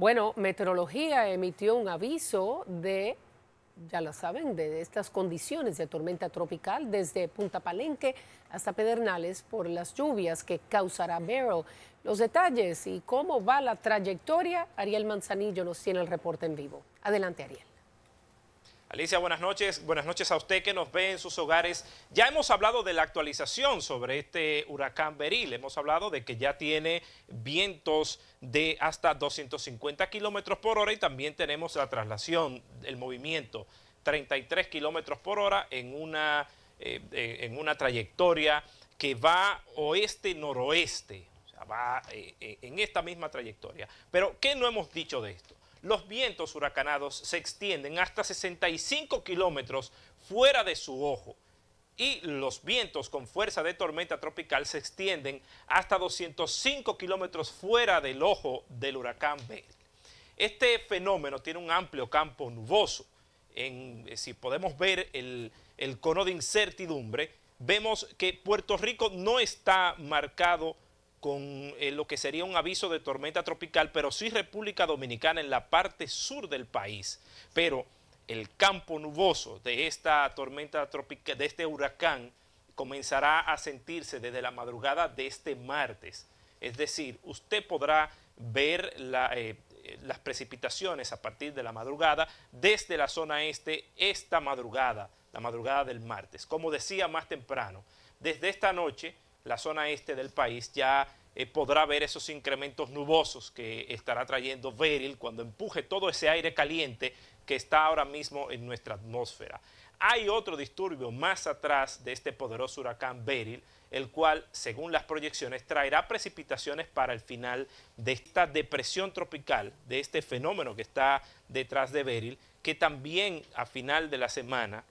Bueno, Meteorología emitió un aviso de, ya lo saben, de estas condiciones de tormenta tropical desde Punta Palenque hasta Pedernales por las lluvias que causará Meryl. Los detalles y cómo va la trayectoria, Ariel Manzanillo nos tiene el reporte en vivo. Adelante, Ariel. Alicia, buenas noches. Buenas noches a usted que nos ve en sus hogares. Ya hemos hablado de la actualización sobre este huracán Beril. Hemos hablado de que ya tiene vientos de hasta 250 kilómetros por hora y también tenemos la traslación, el movimiento, 33 kilómetros por hora en una, eh, en una trayectoria que va oeste-noroeste. O sea, va eh, eh, en esta misma trayectoria. Pero, ¿qué no hemos dicho de esto? los vientos huracanados se extienden hasta 65 kilómetros fuera de su ojo y los vientos con fuerza de tormenta tropical se extienden hasta 205 kilómetros fuera del ojo del huracán Bell. Este fenómeno tiene un amplio campo nuboso. Eh, si podemos ver el, el cono de incertidumbre, vemos que Puerto Rico no está marcado con eh, lo que sería un aviso de tormenta tropical, pero sí República Dominicana en la parte sur del país. Pero el campo nuboso de esta tormenta tropical, de este huracán, comenzará a sentirse desde la madrugada de este martes. Es decir, usted podrá ver eh, las precipitaciones a partir de la madrugada desde la zona este esta madrugada, la madrugada del martes. Como decía más temprano, desde esta noche la zona este del país, ya eh, podrá ver esos incrementos nubosos que estará trayendo Beryl cuando empuje todo ese aire caliente que está ahora mismo en nuestra atmósfera. Hay otro disturbio más atrás de este poderoso huracán Beryl, el cual, según las proyecciones, traerá precipitaciones para el final de esta depresión tropical, de este fenómeno que está detrás de Beryl, que también a final de la semana,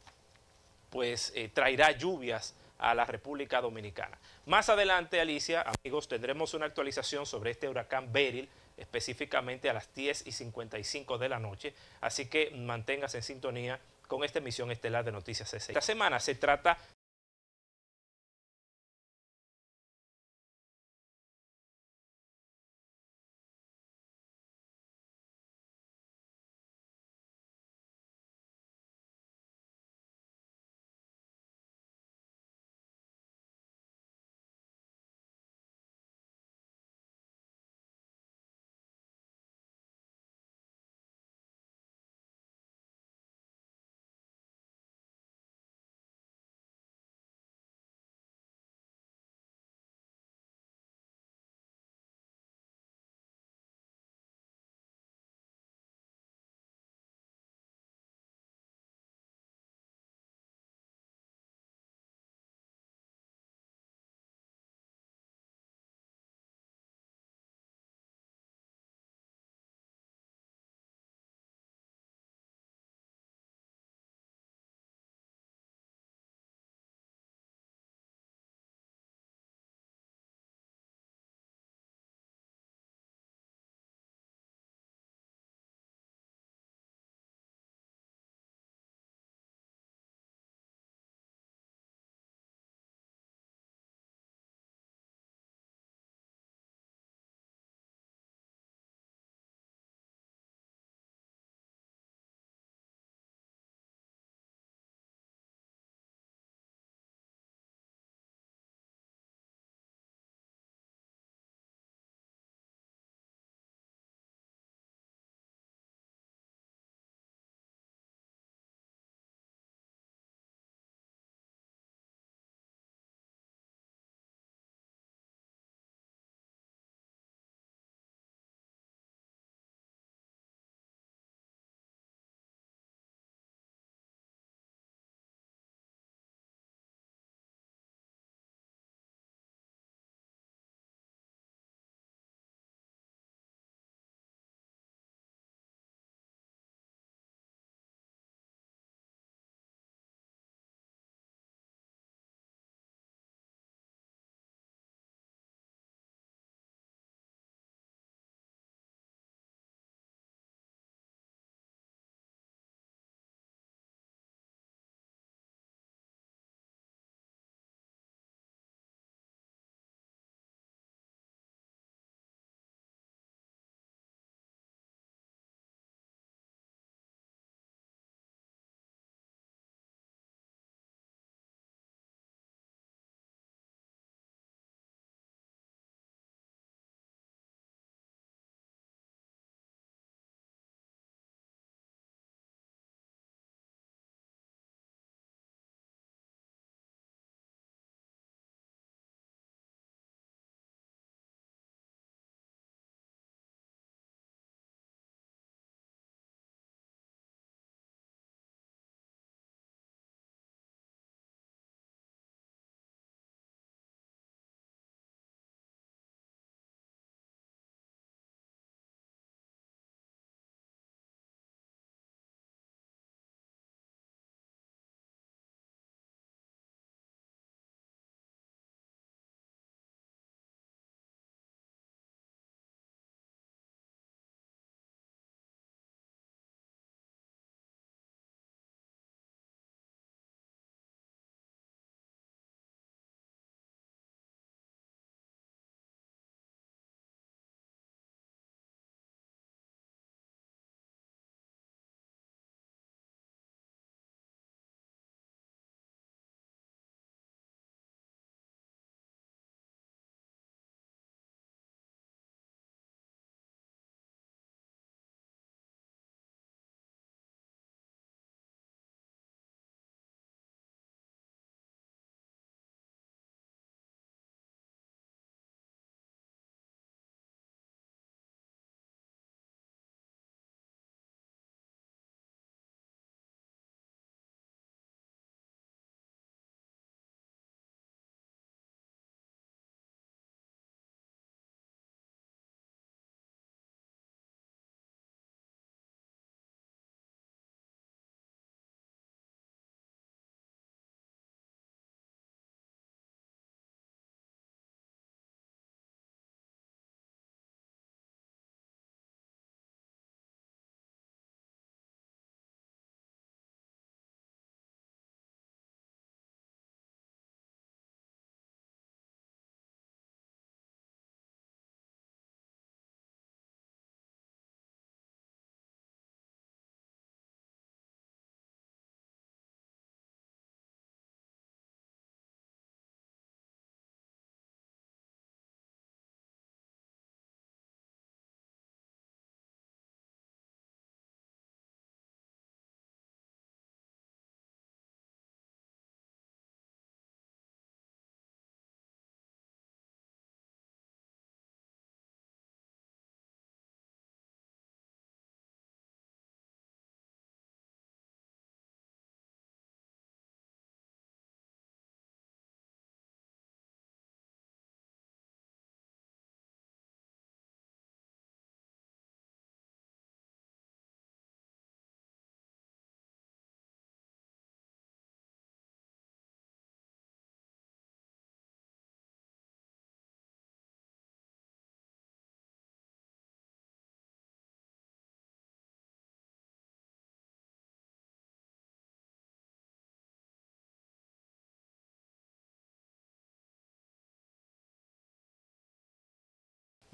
pues eh, traerá lluvias a la República Dominicana. Más adelante, Alicia, amigos, tendremos una actualización sobre este huracán Beryl, específicamente a las 10 y 55 de la noche, así que manténgase en sintonía con esta emisión estelar de Noticias C6. Esta semana se trata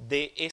de este